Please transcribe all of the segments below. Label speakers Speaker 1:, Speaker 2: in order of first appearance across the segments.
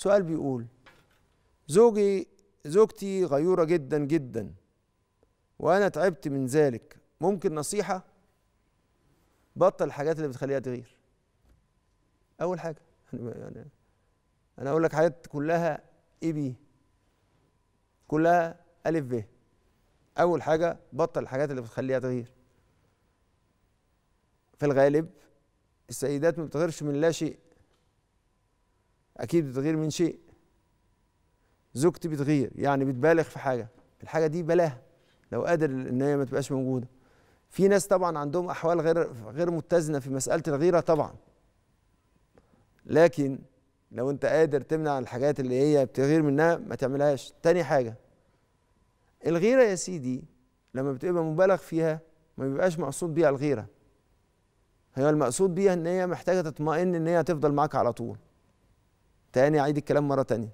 Speaker 1: سؤال بيقول زوجي زوجتي غيورة جدا جدا وأنا تعبت من ذلك ممكن نصيحة بطل الحاجات اللي بتخليها تغير أول حاجة يعني, يعني أنا أقول لك حاجات كلها إيه بي كلها ألف ب أول حاجة بطل الحاجات اللي بتخليها تغير في الغالب السيدات ما بتغيرش من لا شيء اكيد بتغير من شيء زوجتي بتغير يعني بتبالغ في حاجه الحاجه دي بلاها لو قادر ان هي ما تبقاش موجوده في ناس طبعا عندهم احوال غير غير متزنه في مساله الغيره طبعا لكن لو انت قادر تمنع الحاجات اللي هي بتغير منها ما تعملهاش تاني حاجه الغيره يا سيدي لما بتبقى مبالغ فيها ما بيبقاش مقصود بيها الغيره هي المقصود بيها ان هي محتاجه تطمئن ان هي هتفضل معاك على طول تاني اعيد الكلام مره تانيه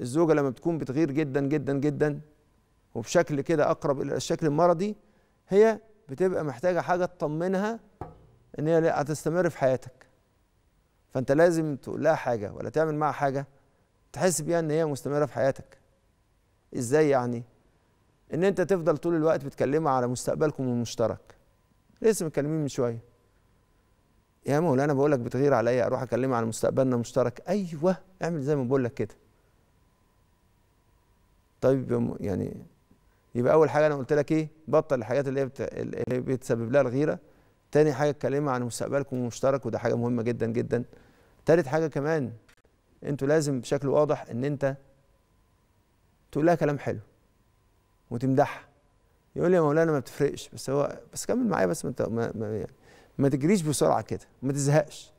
Speaker 1: الزوجه لما بتكون بتغير جدا جدا جدا وبشكل كده اقرب الى الشكل المرضي هي بتبقى محتاجه حاجه تطمنها ان هي هتستمر في حياتك فانت لازم تقول لها حاجه ولا تعمل معها حاجه تحس بيها ان هي مستمره في حياتك ازاي يعني ان انت تفضل طول الوقت بتكلمها على مستقبلكم المشترك لسه متكلمين من شويه يا مولانا بقول لك بتغير عليا اروح اكلمها على مستقبلنا المشترك ايوه اعمل زي ما بقول لك كده طيب يعني يبقى اول حاجه انا قلت لك ايه بطل الحاجات اللي هي بت... اللي بتسبب لها الغيره تاني حاجه اتكلمها عن مستقبلكم المشترك وده حاجه مهمه جدا جدا تالت حاجه كمان انتوا لازم بشكل واضح ان انت تقول لها كلام حلو وتمدحها يقول لي يا مولانا ما بتفرقش بس هو بس كمل معايا بس ما انت ما... ما يعني ما تجريش بسرعه كده ما تزهقش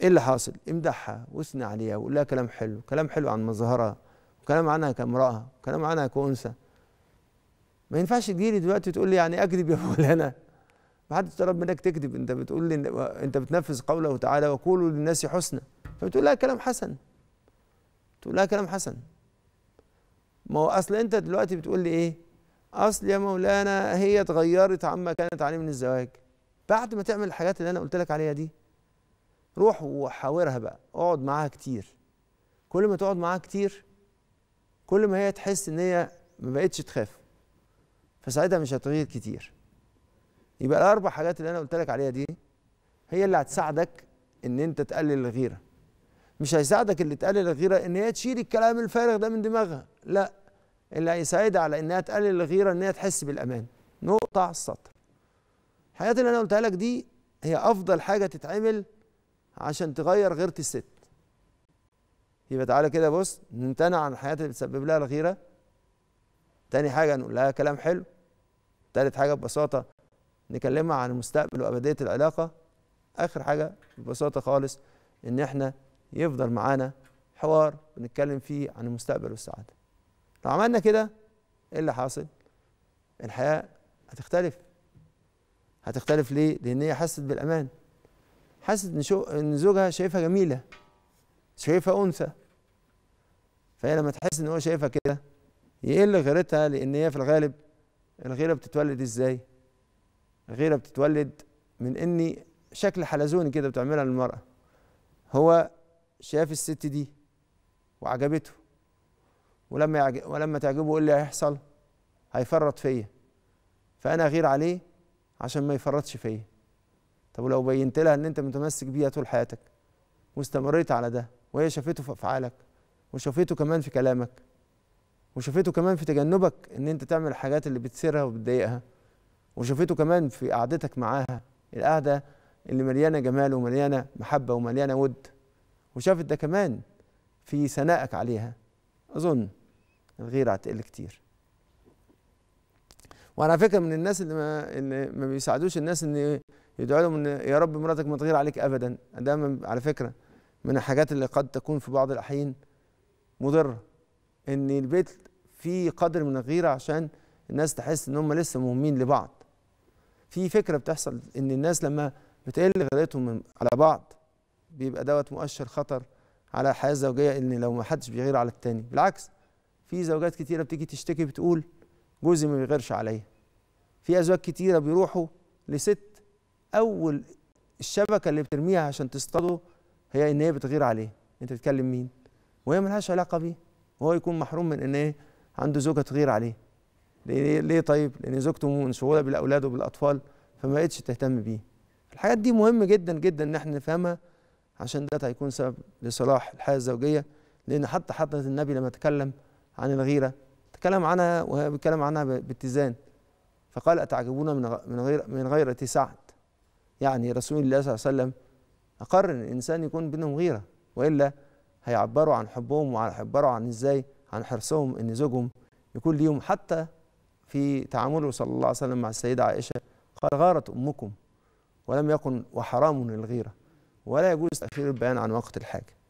Speaker 1: ايه اللي حاصل امدحها واثني عليها وقول لها كلام حلو كلام حلو عن مظهرها وكلام عنها كامراه وكلام عنها كانثى ما ينفعش تجي لي دلوقتي تقول لي يعني اكذب يا مولانا ما حدش طلب منك تكذب انت بتقول لي انت بتنفذ قوله تعالى وقولوا للناس حسنا فبتقول لها كلام حسن تقول لها كلام حسن ما هو اصل انت دلوقتي بتقول لي ايه اصل يا مولانا هي اتغيرت عما كانت عليه من الزواج بعد ما تعمل الحاجات اللي انا قلت لك عليها دي روح وحاورها بقى اقعد معاها كتير كل ما تقعد معاها كتير كل ما هي تحس ان هي ما بقتش تخاف فساعتها مش هتغير كتير يبقى الاربع حاجات اللي انا قلت لك عليها دي هي اللي هتساعدك ان انت تقلل الغيره مش هيساعدك اللي تقلل الغيره ان هي تشيل الكلام الفارغ ده من دماغها لا اللي هيساعدها على انها تقلل الغيره ان هي تحس بالامان نقطه على السطر الحاجات اللي انا قلتها لك دي هي افضل حاجه تتعمل عشان تغير غيره الست يبقى تعالى كده بص نمتنع عن الحاجات اللي بتسبب لها الغيره تاني حاجه نقول لها كلام حلو تالت حاجه ببساطه نكلمها عن المستقبل وابديه العلاقه اخر حاجه ببساطه خالص ان احنا يفضل معانا حوار بنتكلم فيه عن المستقبل والسعاده لو عملنا كده ايه اللي حاصل الحياه هتختلف هتختلف ليه؟ لأن هي حست بالأمان حست إن, شو إن زوجها شايفها جميلة شايفها أنثى فهي لما تحس إن هو شايفها كده يقل إيه غيرتها لأن هي في الغالب الغيرة بتتولد إزاي؟ الغيرة بتتولد من إني شكل حلزوني كده بتعملها للمرأة هو شاف الست دي وعجبته ولما يعجب ولما تعجبه ايه اللي هيحصل؟ هيفرط فيا فانا اغير عليه عشان ما يفرطش فيا طب ولو بينت لها ان انت متمسك بيها طول حياتك واستمريت على ده وهي شافته في افعالك وشافته كمان في كلامك وشافته كمان في تجنبك ان انت تعمل الحاجات اللي بتثيرها وبتضايقها وشافته كمان في قعدتك معاها القعده اللي مليانه جمال ومليانه محبه ومليانه ود وشافت ده كمان في ثنائك عليها اظن الغيره هتقل كتير وعلى فكره من الناس اللي ما اللي ما بيساعدوش الناس ان يدعوا لهم ان يا رب مراتك ما تغير عليك ابدا ده على فكره من الحاجات اللي قد تكون في بعض الاحيان مضره ان البيت فيه قدر من الغيره عشان الناس تحس ان هم لسه مهمين لبعض في فكره بتحصل ان الناس لما بتقل غيرتهم على بعض بيبقى دوت مؤشر خطر على الحياه الزوجيه ان لو ما حدش بيغير على التاني بالعكس في زوجات كتيره بتيجي تشتكي بتقول جوزي ما بيغيرش عليا في ازواج كتيره بيروحوا لست اول الشبكه اللي بترميها عشان تصطادوا هي ان هي بتغير عليه انت بتتكلم مين وهي لهاش علاقه بيه وهو يكون محروم من ان ايه عنده زوجه تغير عليه ليه, ليه طيب لان زوجته منشغوله بالاولاد وبالاطفال فما بقتش تهتم بيه الحاجات دي مهم جدا جدا ان احنا نفهمها عشان ده هيكون سبب لصلاح الحياه الزوجيه لان حتى حضره النبي لما تكلم عن الغيره بيتكلم عنها وهي بيتكلم عنها باتزان فقال أتعجبون من من غير من غيرة سعد يعني رسول الله صلى الله عليه وسلم أقر إن الإنسان يكون بينهم غيرة وإلا هيعبروا عن حبهم وهيعبروا عن إزاي عن حرصهم إن زوجهم يكون ليهم حتى في تعامله صلى الله عليه وسلم مع السيدة عائشة قال غارت أمكم ولم يكن وحرام للغيرة ولا يجوز تأخير البيان عن وقت الحاجة